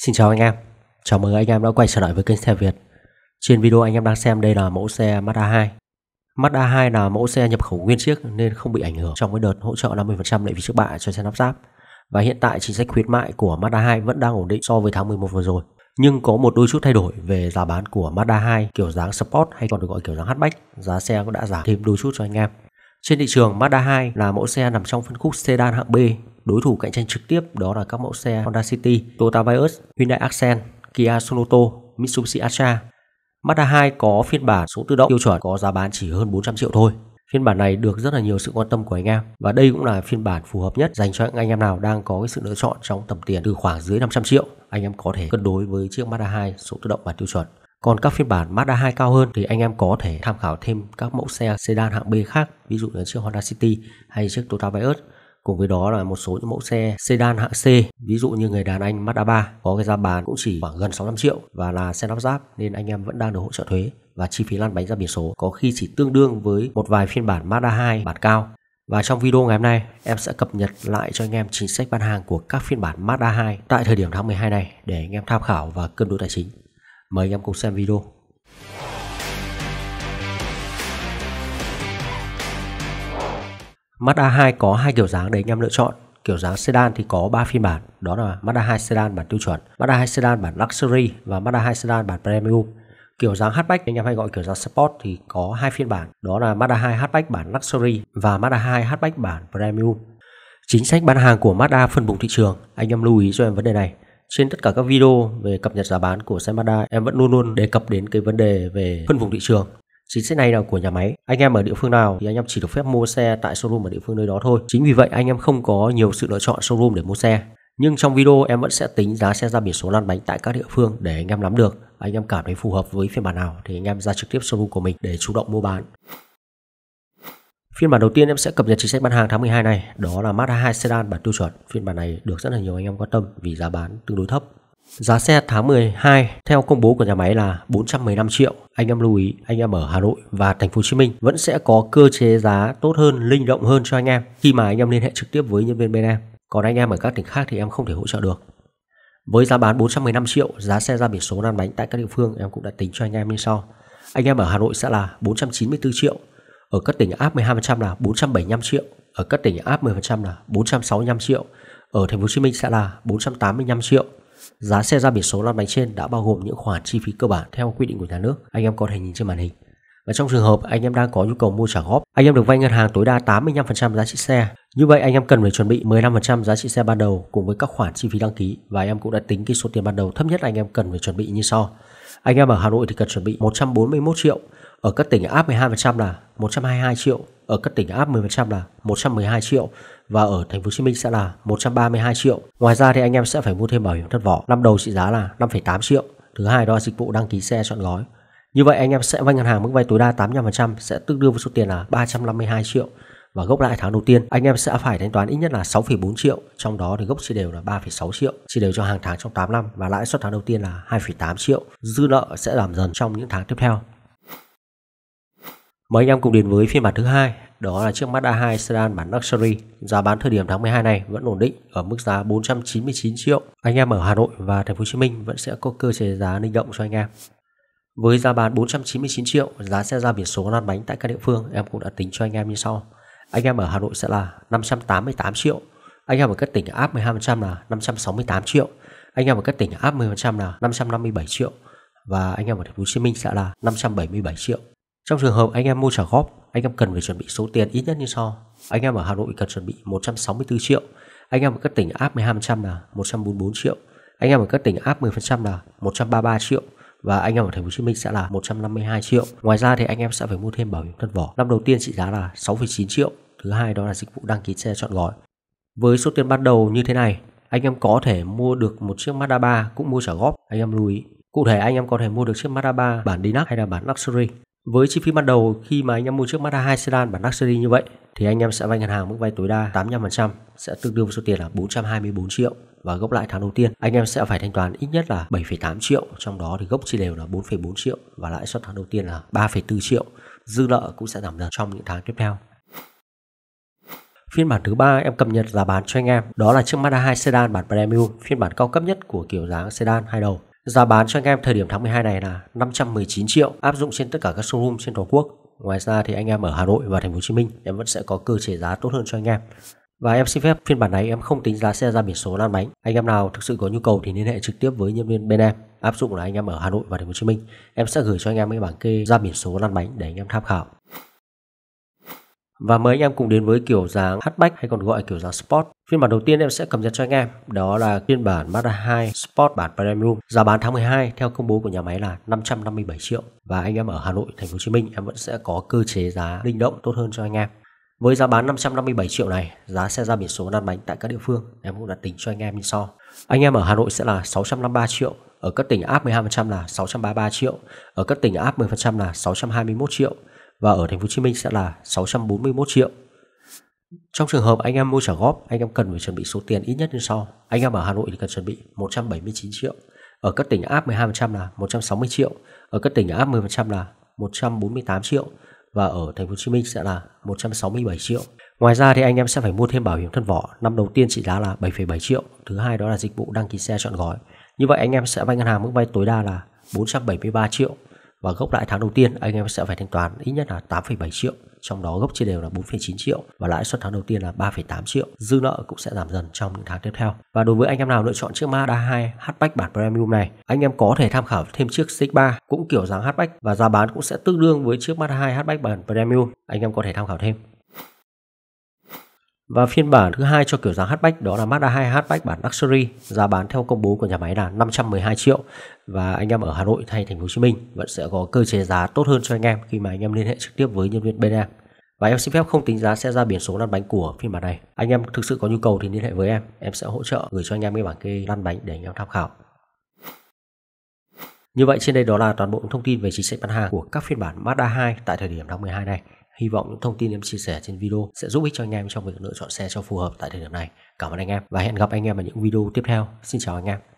Xin chào anh em, chào mừng anh em đã quay trở lại với kênh xe Việt Trên video anh em đang xem đây là mẫu xe Mazda 2 Mazda 2 là mẫu xe nhập khẩu nguyên chiếc nên không bị ảnh hưởng trong cái đợt hỗ trợ 50% lệ phí trước bạ cho xe lắp ráp Và hiện tại chính sách khuyến mại của Mazda 2 vẫn đang ổn định so với tháng 11 vừa rồi nhưng có một đôi chút thay đổi về giá bán của Mazda 2 kiểu dáng Sport hay còn được gọi kiểu dáng hatchback, giá xe cũng đã giảm thêm đôi chút cho anh em. Trên thị trường, Mazda 2 là mẫu xe nằm trong phân khúc sedan hạng B Đối thủ cạnh tranh trực tiếp đó là các mẫu xe Honda City, Toyota Vios, Hyundai Accent, Kia Sonoto, Mitsubishi Atra. Mazda 2 có phiên bản số tự động tiêu chuẩn có giá bán chỉ hơn 400 triệu thôi. Phiên bản này được rất là nhiều sự quan tâm của anh em và đây cũng là phiên bản phù hợp nhất dành cho anh em nào đang có cái sự lựa chọn trong tầm tiền từ khoảng dưới 500 triệu. Anh em có thể cân đối với chiếc Mazda 2 số tự động bản tiêu chuẩn. Còn các phiên bản Mazda 2 cao hơn thì anh em có thể tham khảo thêm các mẫu xe sedan hạng B khác, ví dụ như chiếc Honda City hay chiếc Toyota Vios Cùng với đó là một số những mẫu xe sedan hạng C, ví dụ như người đàn anh Mazda 3 có cái giá bán cũng chỉ khoảng gần 65 triệu và là xe lắp ráp nên anh em vẫn đang được hỗ trợ thuế và chi phí lăn bánh ra biển số có khi chỉ tương đương với một vài phiên bản Mazda 2 bản cao. Và trong video ngày hôm nay, em sẽ cập nhật lại cho anh em chính sách bán hàng của các phiên bản Mazda 2 tại thời điểm tháng 12 này để anh em tham khảo và cân đối tài chính. Mời anh em cùng xem video. Mazda 2 có hai kiểu dáng để anh em lựa chọn. Kiểu dáng sedan thì có 3 phiên bản, đó là Mazda 2 sedan bản tiêu chuẩn, Mazda 2 sedan bản luxury và Mazda 2 sedan bản premium. Kiểu dáng hatchback anh em hay gọi kiểu dáng sport thì có hai phiên bản, đó là Mazda 2 hatchback bản luxury và Mazda 2 hatchback bản premium. Chính sách bán hàng của Mazda phân vùng thị trường, anh em lưu ý cho em vấn đề này. Trên tất cả các video về cập nhật giá bán của xe Mazda, em vẫn luôn luôn đề cập đến cái vấn đề về phân vùng thị trường. Chính sách này là của nhà máy. Anh em ở địa phương nào thì anh em chỉ được phép mua xe tại showroom ở địa phương nơi đó thôi. Chính vì vậy anh em không có nhiều sự lựa chọn showroom để mua xe. Nhưng trong video em vẫn sẽ tính giá xe ra biển số lăn bánh tại các địa phương để anh em nắm được. Anh em cảm thấy phù hợp với phiên bản nào thì anh em ra trực tiếp showroom của mình để chủ động mua bán. Phiên bản đầu tiên em sẽ cập nhật chính sách bán hàng tháng 12 này, đó là Mazda 2 sedan bản tiêu chuẩn. Phiên bản này được rất là nhiều anh em quan tâm vì giá bán tương đối thấp. Giá xe tháng 12 theo công bố của nhà máy là 415 triệu anh em lưu ý anh em ở Hà Nội và thành phố Hồ Chí Minh vẫn sẽ có cơ chế giá tốt hơn, linh động hơn cho anh em khi mà anh em liên hệ trực tiếp với nhân viên bên em. Còn anh em ở các tỉnh khác thì em không thể hỗ trợ được. Với giá bán 415 triệu, giá xe ra biển số lăn bánh tại các địa phương em cũng đã tính cho anh em như sau. Anh em ở Hà Nội sẽ là 494 triệu, ở các tỉnh áp 12% là 475 triệu, ở các tỉnh áp 10% là 465 triệu, ở thành phố Hồ Chí Minh sẽ là 485 triệu Giá xe ra biển số lăn bánh trên đã bao gồm những khoản chi phí cơ bản theo quy định của nhà nước. Anh em có thể nhìn trên màn hình. Và trong trường hợp anh em đang có nhu cầu mua trả góp, anh em được vay ngân hàng tối đa 85% giá trị xe. Như vậy anh em cần phải chuẩn bị 15% giá trị xe ban đầu cùng với các khoản chi phí đăng ký và anh em cũng đã tính cái số tiền ban đầu thấp nhất anh em cần phải chuẩn bị như sau. Anh em ở Hà Nội thì cần chuẩn bị 141 triệu, ở các tỉnh áp 12% là 122 triệu, ở các tỉnh áp 10% là 112 triệu và ở thành phố Hồ Chí Minh sẽ là 132 triệu. Ngoài ra thì anh em sẽ phải mua thêm bảo hiểm thất vỏ, năm đầu trị giá là 5,8 triệu. Thứ hai đó là dịch vụ đăng ký xe chọn gói. Như vậy anh em sẽ vay ngân hàng mức vay tối đa 85% sẽ tương đương với số tiền là 352 triệu và gốc lãi tháng đầu tiên anh em sẽ phải thanh toán ít nhất là 6,4 triệu trong đó thì gốc chia đều là 3,6 triệu chia đều cho hàng tháng trong 8 năm và lãi suất tháng đầu tiên là 2,8 triệu dư nợ sẽ giảm dần trong những tháng tiếp theo mời anh em cùng đến với phiên bản thứ hai đó là chiếc Mazda 2 sedan bản luxury, giá bán thời điểm tháng 12 này vẫn ổn định ở mức giá 499 triệu. Anh em ở Hà Nội và Thành phố Hồ Chí Minh vẫn sẽ có cơ chế giá linh động cho anh em. Với giá bán 499 triệu, giá xe ra biển số lăn bánh tại các địa phương em cũng đã tính cho anh em như sau. Anh em ở Hà Nội sẽ là 588 triệu, anh em ở các tỉnh áp 12% là 568 triệu, anh em ở các tỉnh áp 10% là 557 triệu và anh em ở thành phố Hồ Chí Minh sẽ là 577 triệu. Trong trường hợp anh em mua trả góp, anh em cần phải chuẩn bị số tiền ít nhất như sau. Anh em ở Hà Nội cần chuẩn bị 164 triệu, anh em ở các tỉnh áp 12% là 144 triệu, anh em ở các tỉnh áp 10% là 133 triệu và anh em ở thành phố Hồ Chí Minh sẽ là 152 triệu. Ngoài ra thì anh em sẽ phải mua thêm bảo hiểm thân vỏ. Năm đầu tiên trị giá là 6,9 triệu, thứ hai đó là dịch vụ đăng ký xe chọn gói. Với số tiền ban đầu như thế này, anh em có thể mua được một chiếc Mazda 3 cũng mua trả góp. Anh em lưu ý, cụ thể anh em có thể mua được chiếc Mazda 3 bản Dinac hay là bản Luxury với chi phí ban đầu khi mà anh em mua chiếc Mazda 2 sedan bản luxury như vậy thì anh em sẽ vay ngân hàng mức vay tối đa 85% sẽ tương đương với số tiền là 424 triệu và gốc lãi tháng đầu tiên anh em sẽ phải thanh toán ít nhất là 7,8 triệu trong đó thì gốc chi đều là 4,4 triệu và lãi suất tháng đầu tiên là 3,4 triệu dư nợ cũng sẽ giảm dần trong những tháng tiếp theo Phiên bản thứ ba em cập nhật là bán cho anh em đó là chiếc Mazda 2 sedan bản premium, phiên bản cao cấp nhất của kiểu dáng sedan hai đầu. Giá bán cho anh em thời điểm tháng 12 này là 519 triệu, áp dụng trên tất cả các showroom trên toàn quốc. Ngoài ra thì anh em ở Hà Nội và thành phố Hồ Chí Minh em vẫn sẽ có cơ chế giá tốt hơn cho anh em. Và em xin phép phiên bản này em không tính giá xe ra biển số lăn bánh. Anh em nào thực sự có nhu cầu thì liên hệ trực tiếp với nhân viên bên em. Áp dụng là anh em ở Hà Nội và thành phố Hồ Chí Minh. Em sẽ gửi cho anh em cái bảng kê ra biển số lăn bánh để anh em tham khảo và mời anh em cùng đến với kiểu dáng hatchback hay còn gọi kiểu dáng sport. Phiên bản đầu tiên em sẽ cập nhật cho anh em, đó là phiên bản Mazda 2 Sport bản Premium. Giá bán tháng 12 theo công bố của nhà máy là 557 triệu và anh em ở Hà Nội, Thành phố Hồ Chí Minh em vẫn sẽ có cơ chế giá linh động tốt hơn cho anh em. Với giá bán 557 triệu này, giá xe ra biển số lăn bánh tại các địa phương em cũng đã tính cho anh em như sau. Anh em ở Hà Nội sẽ là 653 triệu, ở các tỉnh áp 12% là 633 triệu, ở các tỉnh áp 10% là 621 triệu, và ở thành phố Hồ Chí Minh sẽ là 641 triệu. Trong trường hợp anh em mua trả góp, anh em cần phải chuẩn bị số tiền ít nhất như sau. Anh em ở Hà Nội thì cần chuẩn bị 179 triệu. Ở các tỉnh áp 12% là 160 triệu. Ở các tỉnh áp 10% là 148 triệu và ở thành phố Hồ Chí Minh sẽ là 167 triệu. Ngoài ra thì anh em sẽ phải mua thêm bảo hiểm thân vỏ, năm đầu tiên trị giá là 7,7 triệu, thứ hai đó là dịch vụ đăng ký xe chọn gói. Như vậy anh em sẽ vay ngân hàng mức vay tối đa là 473 triệu và gốc lãi tháng đầu tiên anh em sẽ phải thanh toán ít nhất là 8,7 triệu trong đó gốc chia đều là 4,9 triệu và lãi suất tháng đầu tiên là 3,8 triệu dư nợ cũng sẽ giảm dần trong những tháng tiếp theo và đối với anh em nào lựa chọn chiếc Mazda 2 hatchback bản premium này anh em có thể tham khảo thêm chiếc X3 cũng kiểu dáng hatchback và giá bán cũng sẽ tương đương với chiếc Mazda 2 hatchback bản premium anh em có thể tham khảo thêm và phiên bản thứ hai cho kiểu dáng hatchback đó là Mazda 2 hatchback bản luxury, giá bán theo công bố của nhà máy là 512 triệu và anh em ở Hà Nội hay thành phố Hồ Chí Minh vẫn sẽ có cơ chế giá tốt hơn cho anh em khi mà anh em liên hệ trực tiếp với nhân viên bên em. Và em xin phép không tính giá xe ra biển số lăn bánh của phiên bản này. Anh em thực sự có nhu cầu thì liên hệ với em, em sẽ hỗ trợ gửi cho anh em cái bảng kê lăn bánh để anh em tham khảo. Như vậy trên đây đó là toàn bộ thông tin về chính sách bán hàng của các phiên bản Mazda 2 tại thời điểm tháng 12 này. Hy vọng những thông tin em chia sẻ trên video sẽ giúp ích cho anh em trong việc lựa chọn xe cho phù hợp tại thời điểm này. Cảm ơn anh em và hẹn gặp anh em ở những video tiếp theo. Xin chào anh em.